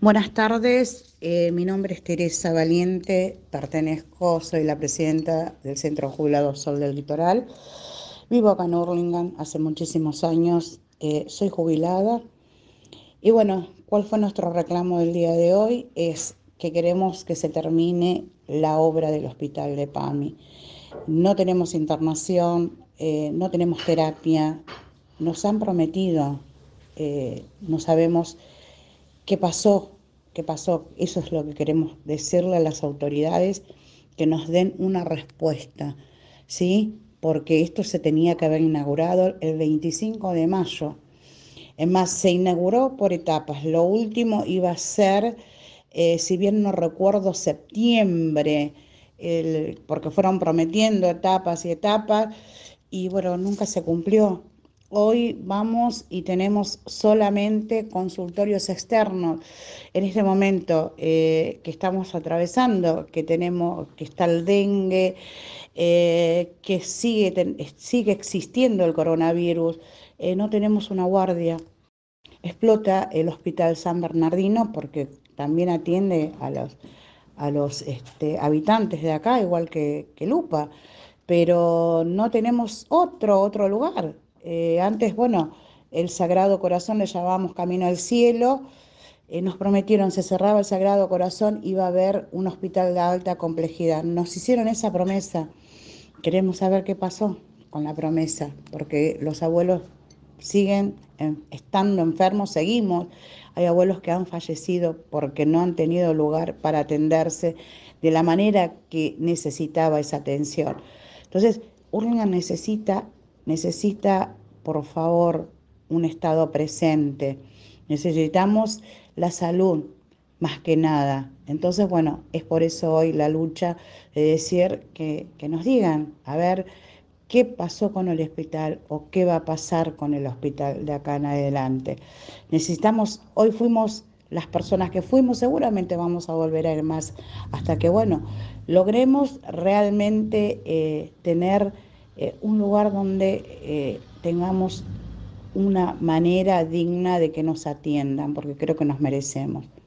Buenas tardes, eh, mi nombre es Teresa Valiente, pertenezco, soy la presidenta del Centro Jubilado Sol del Litoral. Vivo acá en Urlingan hace muchísimos años, eh, soy jubilada. Y bueno, ¿cuál fue nuestro reclamo del día de hoy? Es que queremos que se termine la obra del Hospital de PAMI no tenemos internación, eh, no tenemos terapia, nos han prometido, eh, no sabemos qué pasó, qué pasó. Eso es lo que queremos decirle a las autoridades, que nos den una respuesta, ¿sí? Porque esto se tenía que haber inaugurado el 25 de mayo. Es más, se inauguró por etapas. Lo último iba a ser, eh, si bien no recuerdo, septiembre porque fueron prometiendo etapas y etapas y bueno, nunca se cumplió. Hoy vamos y tenemos solamente consultorios externos. En este momento eh, que estamos atravesando, que tenemos, que está el dengue, eh, que sigue, sigue existiendo el coronavirus, eh, no tenemos una guardia. Explota el Hospital San Bernardino porque también atiende a los a los este, habitantes de acá, igual que, Lupa, pero no tenemos otro, otro lugar. Eh, antes, bueno, el Sagrado Corazón le llamábamos Camino al Cielo, eh, nos prometieron, se cerraba el Sagrado Corazón, iba a haber un hospital de alta complejidad. Nos hicieron esa promesa. Queremos saber qué pasó con la promesa, porque los abuelos siguen estando enfermos, seguimos. Hay abuelos que han fallecido porque no han tenido lugar para atenderse de la manera que necesitaba esa atención. Entonces, Urlinga necesita, necesita, por favor, un estado presente. Necesitamos la salud más que nada. Entonces, bueno, es por eso hoy la lucha de decir que, que nos digan, a ver, qué pasó con el hospital o qué va a pasar con el hospital de acá en adelante. Necesitamos, hoy fuimos las personas que fuimos, seguramente vamos a volver a ir más hasta que, bueno, logremos realmente eh, tener eh, un lugar donde eh, tengamos una manera digna de que nos atiendan, porque creo que nos merecemos.